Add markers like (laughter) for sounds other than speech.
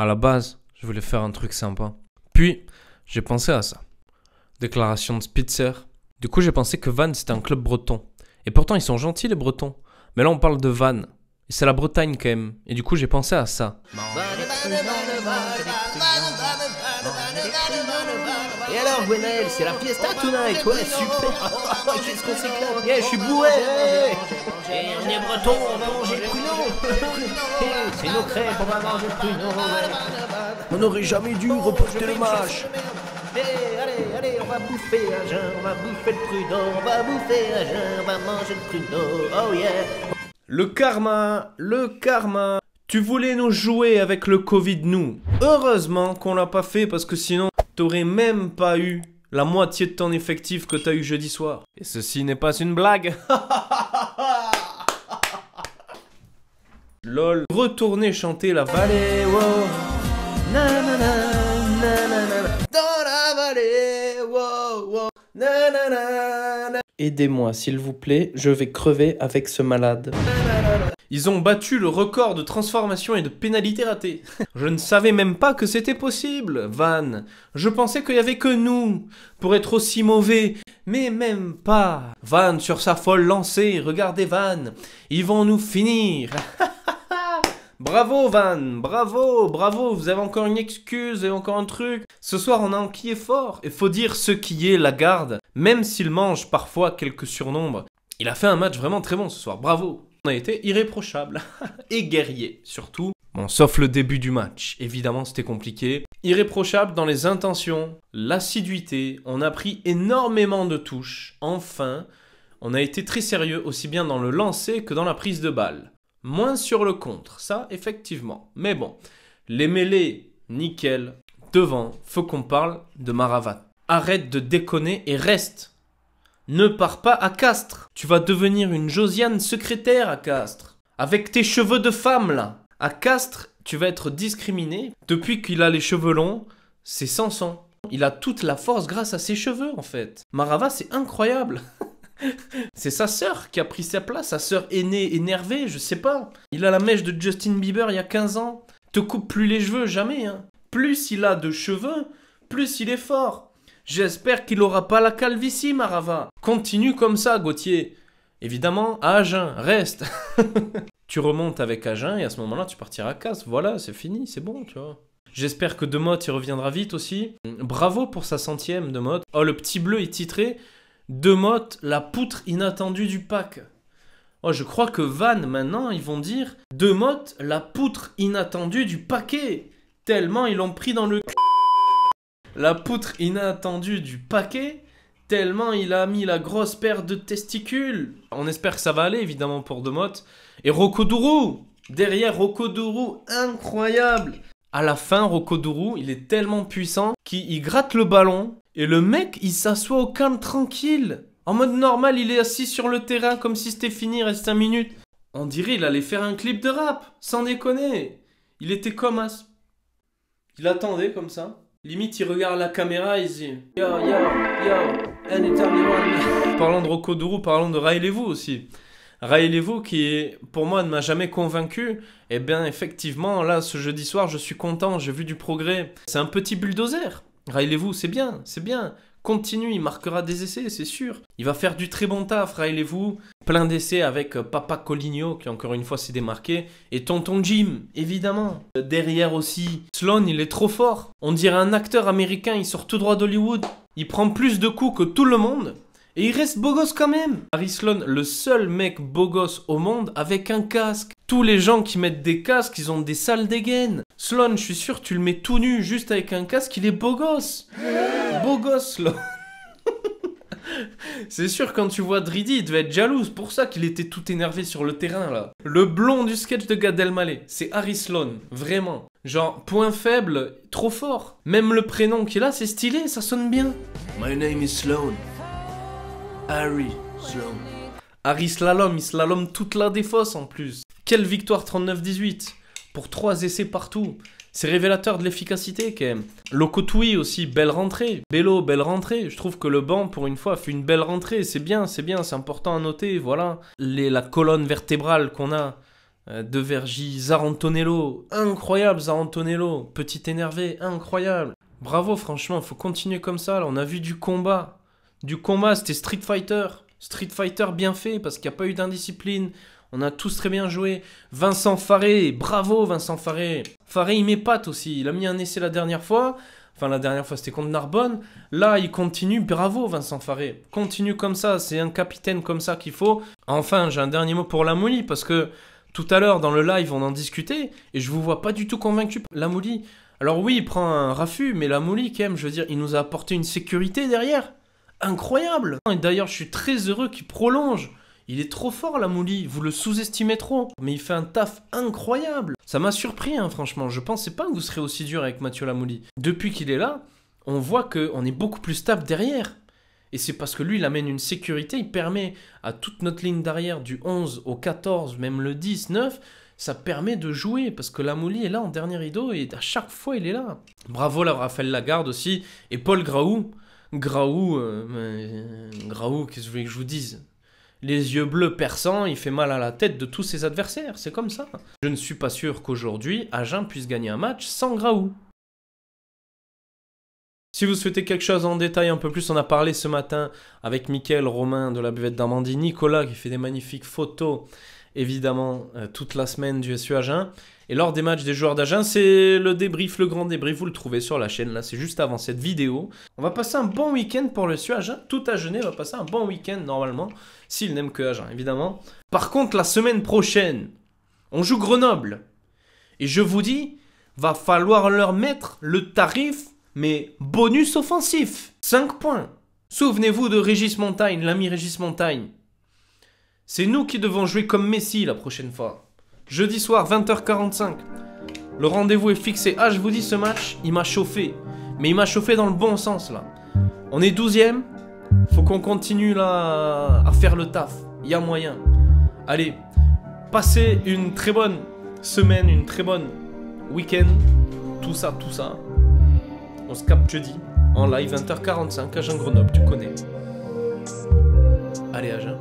À la base, je voulais faire un truc sympa. Puis, j'ai pensé à ça. Déclaration de Spitzer. Du coup, j'ai pensé que Vannes c'était un club breton. Et pourtant, ils sont gentils les bretons. Mais là, on parle de Vannes c'est la Bretagne quand même. Et du coup, j'ai pensé à ça. Et alors, Gwenel, c'est la fiesta tonight, ouais, super. (laughs) Qu'est-ce qu'on s'éclate Yeah, je suis bourré. Et eh, eh, on est breton, on va manger le pruneau. (laughs) Eh, c'est nos crêpes, on va manger le pruneau. On n'aurait jamais dû reporter le match. Allez, allez, allez, on va bouffer un on va bouffer le pruneau, on va bouffer un on va manger le pruneau. Oh yeah. Le karma, le karma. Tu voulais nous jouer avec le Covid, nous. Heureusement qu'on l'a pas fait parce que sinon, t'aurais même pas eu la moitié de ton effectif que t'as eu jeudi soir. Et ceci n'est pas une blague. (laughs) Lol. Retourner chanter la vallée. Dans la vallée. Aidez-moi, s'il vous plaît, je vais crever avec ce malade. Ils ont battu le record de transformation et de pénalité ratée. (laughs) je ne savais même pas que c'était possible, Van. Je pensais qu'il y avait que nous pour être aussi mauvais, mais même pas. Van sur sa folle lancée, regardez Van, ils vont nous finir. (laughs) Bravo Van, bravo, bravo, vous avez encore une excuse et encore un truc. Ce soir on a qui est fort. Il faut dire ce qui est la garde, même s'il mange parfois quelques surnombres. Il a fait un match vraiment très bon ce soir, bravo. On a été irréprochable (laughs) et guerrier surtout. Bon, sauf le début du match, évidemment c'était compliqué. Irréprochable dans les intentions, l'assiduité, on a pris énormément de touches, enfin. On a été très sérieux aussi bien dans le lancer que dans la prise de balle. Moins sur le contre, ça effectivement. Mais bon, les mêlées, nickel. Devant, faut qu'on parle de Maravat. Arrête de déconner et reste. Ne pars pas à Castres. Tu vas devenir une Josiane secrétaire à Castres. Avec tes cheveux de femme là. À Castres, tu vas être discriminé. Depuis qu'il a les cheveux longs, c'est sang. Il a toute la force grâce à ses cheveux en fait. Marava, c'est incroyable. (laughs) (laughs) C'est sa sœur qui a pris sa place, sa sœur aînée, énervée, je sais pas. Il a la mèche de Justin Bieber il y a 15 ans. Te coupe plus les cheveux, jamais. Hein. Plus il a de cheveux, plus il est fort. J'espère qu'il aura pas la calvitie, Marava. Continue comme ça, Gauthier. Évidemment, à Agen, reste. (laughs) tu remontes avec Agen et à ce moment-là, tu partiras à Casse. Voilà, c'est fini, c'est bon, tu vois. J'espère que Demotte y reviendra vite aussi. Bravo pour sa centième, Demotte. Oh, le petit bleu est titré. Demotte, la poutre inattendue du pack. Oh, je crois que Van, maintenant, ils vont dire Demotte, la poutre inattendue du paquet. Tellement ils l'ont pris dans le La poutre inattendue du paquet. Tellement il a mis la grosse paire de testicules. On espère que ça va aller, évidemment, pour Demotte. Et Rokodourou, Derrière Rokodourou, incroyable à la fin, Rokoduru, il est tellement puissant qu'il gratte le ballon et le mec, il s'assoit au calme tranquille. En mode normal, il est assis sur le terrain comme si c'était fini, reste 5 minutes. On dirait il allait faire un clip de rap, sans déconner. Il était comme as. Il attendait comme ça. Limite, il regarde la caméra et il dit Yo, yo, yo, anytime (laughs) Parlons de Rokoduru, parlons de Riley Vous aussi vous qui pour moi ne m'a jamais convaincu, eh bien effectivement là ce jeudi soir je suis content, j'ai vu du progrès. C'est un petit bulldozer. vous c'est bien, c'est bien. Continue, il marquera des essais, c'est sûr. Il va faire du très bon taf, vous Plein d'essais avec euh, Papa Coligno qui encore une fois s'est démarqué et Tonton Jim, évidemment. Euh, derrière aussi, Sloan, il est trop fort. On dirait un acteur américain, il sort tout droit d'Hollywood. Il prend plus de coups que tout le monde il reste beau gosse quand même Harry le seul mec beau gosse au monde avec un casque. Tous les gens qui mettent des casques, ils ont des sales dégaines. Sloan, je suis sûr, tu le mets tout nu, juste avec un casque, il est beau gosse Beau gosse, Sloan (laughs) C'est sûr, quand tu vois Dridi, il devait être jalouse. C'est pour ça qu'il était tout énervé sur le terrain, là. Le blond du sketch de Gad Elmaleh, c'est Harry Sloan, vraiment. Genre, point faible, trop fort. Même le prénom qu'il a, c'est stylé, ça sonne bien. My name is Sloan. Harry Slalom. Slalom, il slalom toute la défausse en plus. Quelle victoire 39-18 pour trois essais partout. C'est révélateur de l'efficacité quand Locotoui aussi, belle rentrée. Bello, belle rentrée. Je trouve que le banc, pour une fois, fait une belle rentrée. C'est bien, c'est bien, c'est important à noter. Voilà. la colonne vertébrale qu'on a euh, de Vergi, Zarantonello. Incroyable, Zarantonello. Petit énervé, incroyable. Bravo, franchement, faut continuer comme ça. Là, on a vu du combat du combat, c'était Street Fighter. Street Fighter bien fait parce qu'il n'y a pas eu d'indiscipline. On a tous très bien joué. Vincent Faré, bravo Vincent Faré. Faré, il m'épate aussi. Il a mis un essai la dernière fois. Enfin, la dernière fois, c'était contre Narbonne. Là, il continue. Bravo, Vincent Faré. Continue comme ça. C'est un capitaine comme ça qu'il faut. Enfin, j'ai un dernier mot pour Lamouli parce que tout à l'heure, dans le live, on en discutait et je vous vois pas du tout convaincu. Lamouli. Alors, oui, il prend un raffut, mais Lamouli, quand même, je veux dire, il nous a apporté une sécurité derrière incroyable. Et d'ailleurs, je suis très heureux qu'il prolonge. Il est trop fort, la moulie. Vous le sous-estimez trop. Mais il fait un taf incroyable. Ça m'a surpris, hein, franchement. Je pensais pas que vous serez aussi dur avec Mathieu Lamouli. Depuis qu'il est là, on voit qu'on est beaucoup plus stable derrière. Et c'est parce que lui, il amène une sécurité. Il permet à toute notre ligne d'arrière, du 11 au 14, même le 10, 9, ça permet de jouer parce que Lamouli est là en dernier rideau et à chaque fois il est là. Bravo la Raphaël Lagarde aussi et Paul Graou. Graou, euh, euh, Graou, qu'est-ce que je voulez que je vous dise Les yeux bleus perçants, il fait mal à la tête de tous ses adversaires, c'est comme ça. Je ne suis pas sûr qu'aujourd'hui, Agen puisse gagner un match sans Graou. Si vous souhaitez quelque chose en détail un peu plus, on a parlé ce matin avec Mickaël Romain de la buvette d'Armandie, Nicolas qui fait des magnifiques photos évidemment euh, toute la semaine du SU Et lors des matchs des joueurs d'Agen, c'est le débrief, le grand débrief, vous le trouvez sur la chaîne, là c'est juste avant cette vidéo. On va passer un bon week-end pour le SU Agen, tout Agenais va passer un bon week-end normalement, s'il n'aime que Agen évidemment. Par contre la semaine prochaine, on joue Grenoble. Et je vous dis, va falloir leur mettre le tarif mais bonus offensif, 5 points. Souvenez-vous de Régis Montagne, l'ami Régis Montagne. C'est nous qui devons jouer comme Messi la prochaine fois. Jeudi soir, 20h45. Le rendez-vous est fixé. Ah, je vous dis, ce match, il m'a chauffé. Mais il m'a chauffé dans le bon sens, là. On est 12ème. Faut qu'on continue, là, à faire le taf. Il y a moyen. Allez, passez une très bonne semaine, une très bonne week-end. Tout ça, tout ça. On se capte jeudi, en live 20h45 à Jean Grenoble, tu connais. Allez, à Jean.